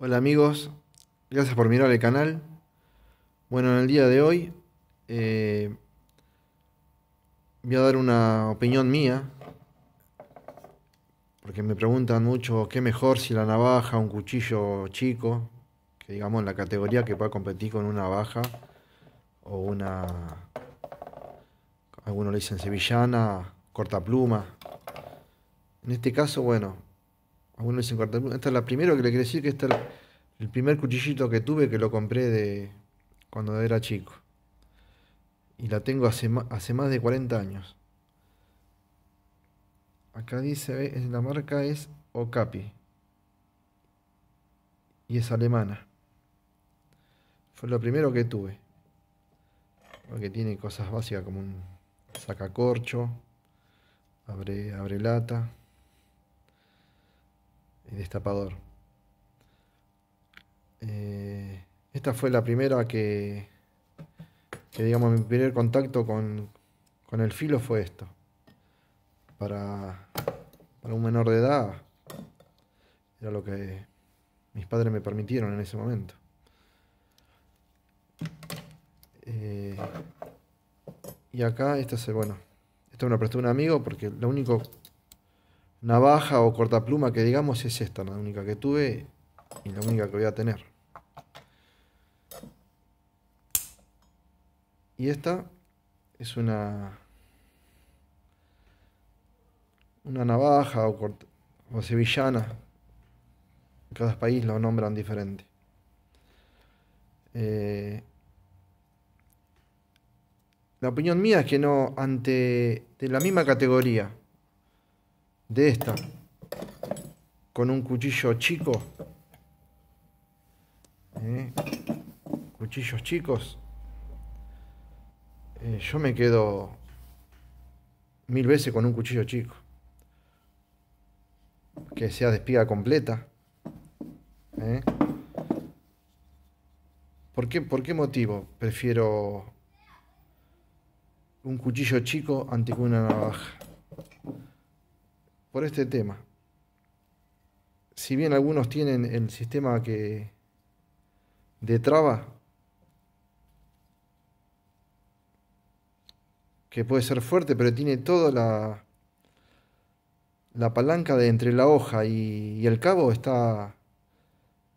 Hola amigos, gracias por mirar el canal. Bueno, en el día de hoy eh, voy a dar una opinión mía, porque me preguntan mucho qué mejor si la navaja, un cuchillo chico, que digamos en la categoría que pueda competir con una navaja o una, algunos le dicen sevillana, pluma En este caso, bueno, esta es la primera que le quiero decir que este es el primer cuchillito que tuve que lo compré de cuando era chico. Y la tengo hace, más de 40 años. Acá dice, la marca es Ocapi Y es alemana. Fue lo primero que tuve. Porque tiene cosas básicas como un sacacorcho, abre, abre lata destapador. Eh, esta fue la primera que, que digamos, mi primer contacto con, con el filo fue esto. Para, un menor de edad era lo que mis padres me permitieron en ese momento. Eh, y acá, esto se bueno, esto me lo prestó un amigo porque lo único navaja o cortapluma que digamos es esta, la única que tuve y la única que voy a tener. Y esta es una una navaja o, o sevillana. cada país lo nombran diferente. Eh, la opinión mía es que no, ante la misma categoría, de esta con un cuchillo chico. ¿eh? Cuchillos chicos. Eh, yo me quedo mil veces con un cuchillo chico. Que sea de espiga completa. ¿eh? ¿Por, qué, ¿Por qué motivo prefiero un cuchillo chico ante una navaja? por este tema. Si bien algunos tienen el sistema que de traba, que puede ser fuerte, pero tiene toda la, la palanca de entre la hoja y, el cabo está,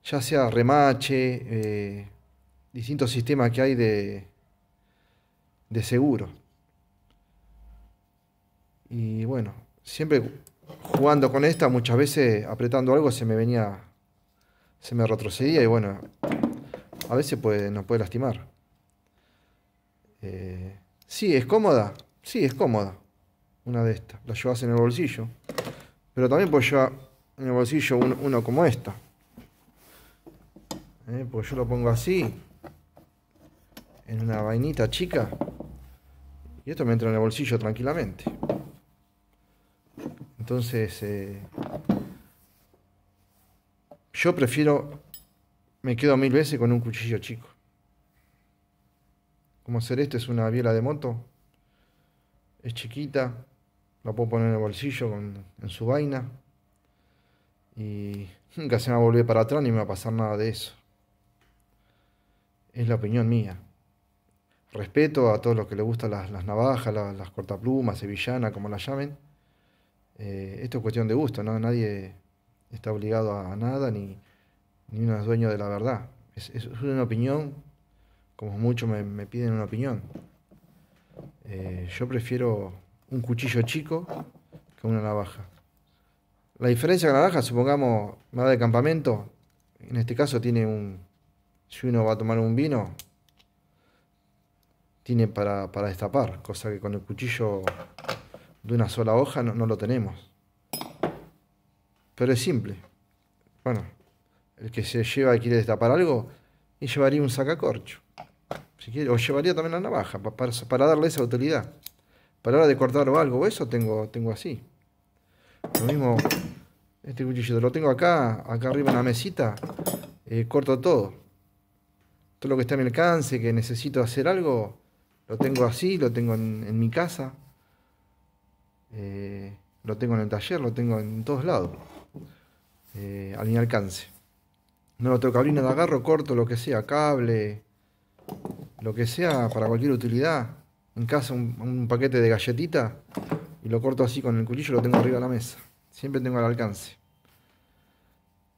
ya sea remache, eh, distintos sistemas que hay de, de seguro. Y bueno, siempre jugando con esta, muchas veces apretando algo se me venía, se me retrocedía y bueno, a veces puede, nos puede lastimar. Si eh, sí, es cómoda, sí, es cómoda una de estas. La llevas en el bolsillo, pero también puedes llevar en el bolsillo uno, como esta. pues yo lo pongo así, en una vainita chica, y esto me entra en el bolsillo tranquilamente. Entonces, eh, yo prefiero, me quedo mil veces con un cuchillo chico. Como hacer esto es una biela de moto, es chiquita, la puedo poner en el bolsillo, en su vaina. Y nunca se me va a volver para atrás ni me va a pasar nada de eso. Es la opinión mía. Respeto a todos los que les gustan las, navajas, las, las cortaplumas, sevillanas, como las llamen. Eh, esto es cuestión de gusto, ¿no? Nadie está obligado a, nada ni, uno es dueño de la verdad. Es, una opinión, como muchos me, piden una opinión. Eh, yo prefiero un cuchillo chico que una navaja. La diferencia de la navaja, supongamos, me va de campamento, en este caso tiene un... Si uno va a tomar un vino, tiene para, para destapar, cosa que con el cuchillo de una sola hoja no, lo tenemos. Pero es simple. Bueno, el que se lleva y quiere destapar algo, y llevaría un sacacorcho. Si quiere, o llevaría también la navaja para, para, darle esa utilidad. Para la hora de cortar o algo, eso tengo, tengo así. Lo mismo, este cuchillito lo tengo acá, acá arriba en la mesita, eh, corto todo. Todo lo que está a mi alcance, que necesito hacer algo, lo tengo así, lo tengo en mi casa. Eh, lo tengo en el taller, lo tengo en todos lados, eh, a mi alcance. No lo tengo que de agarro, corto, lo que sea, cable, lo que sea, para cualquier utilidad. En casa un, paquete de galletita y lo corto así con el cuchillo, lo tengo arriba de la mesa. Siempre tengo al alcance.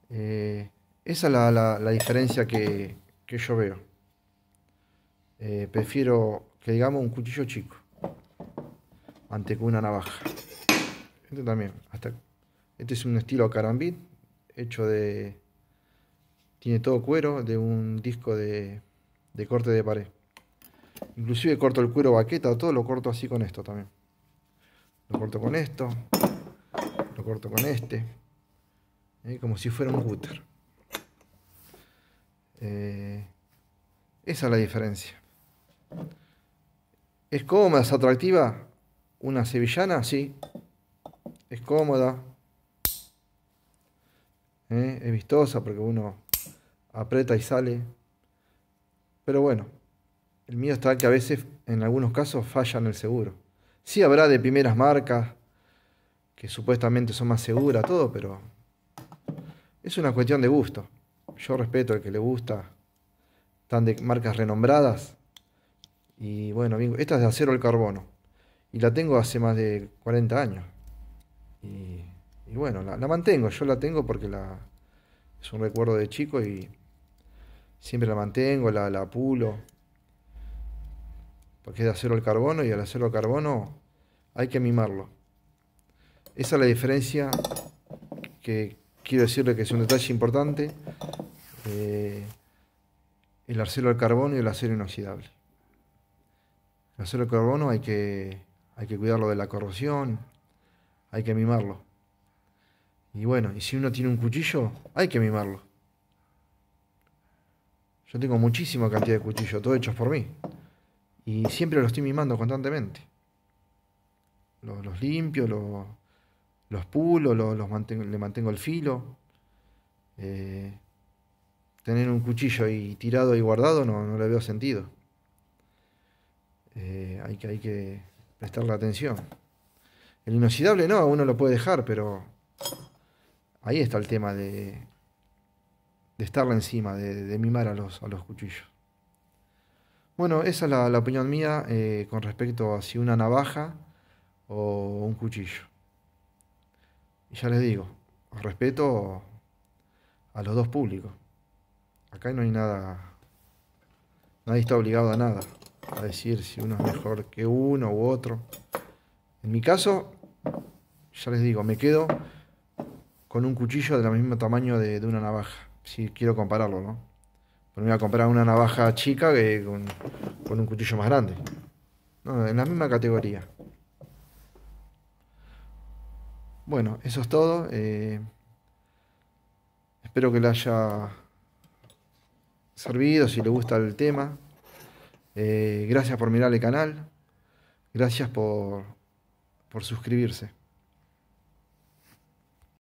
Eh, esa es la, diferencia que, yo veo. Eh, prefiero que digamos un cuchillo chico. Ante con una navaja. Este también, hasta este es un estilo carambit hecho de tiene todo cuero de un disco de, de corte de pared. Inclusive corto el cuero baqueta, todo lo corto así con esto también. Lo corto con esto, lo corto con este, eh, como si fuera un cúter. Eh, esa es la diferencia. ¿Es como más atractiva? una sevillana sí, Es cómoda. ¿Eh? Es vistosa porque uno aprieta y sale. Pero bueno, el mío está que a veces, en algunos casos, fallan el seguro. Sí habrá de primeras marcas que supuestamente son más seguras, todo, pero es una cuestión de gusto. Yo respeto al que le gusta, tan de marcas renombradas. Y bueno, esta es de acero al carbono. Y la tengo hace más de 40 años. Y, bueno, la, mantengo, yo la tengo porque la, es un recuerdo de chico y siempre la mantengo, la, la pulo. Porque es de acero al carbono y al acero al carbono hay que mimarlo. Esa es la diferencia que quiero decirle que es un detalle importante. Eh, el acero al carbono y el acero inoxidable. El acero al carbono hay que hay que cuidarlo de la corrosión, hay que mimarlo. Y bueno, y si uno tiene un cuchillo, hay que mimarlo. Yo tengo muchísima cantidad de cuchillos, todos hechos por mí. Y siempre los estoy mimando constantemente. Los, limpio, los, pulo, los, mantengo, le mantengo el filo. Eh, tener un cuchillo ahí tirado y guardado no, no le veo sentido. Eh, hay que, hay que prestarle atención. El inoxidable no, uno lo puede dejar, pero ahí está el tema de, de estarle encima, de, mimar a los, a los cuchillos. Bueno, esa es la, opinión mía eh, con respecto a si una navaja o un cuchillo. Y ya les digo, respeto a los dos públicos. Acá no hay nada, nadie está obligado a nada a decir si uno es mejor que uno u otro. En mi caso, ya les digo, me quedo con un cuchillo del mismo tamaño de, una navaja, si quiero compararlo, ¿no? voy a comprar una navaja chica que con, un cuchillo más grande. en la misma categoría. Bueno, eso es todo. Eh, espero que le haya servido, si le gusta el tema. Eh, gracias por mirar el canal. Gracias por suscribirse.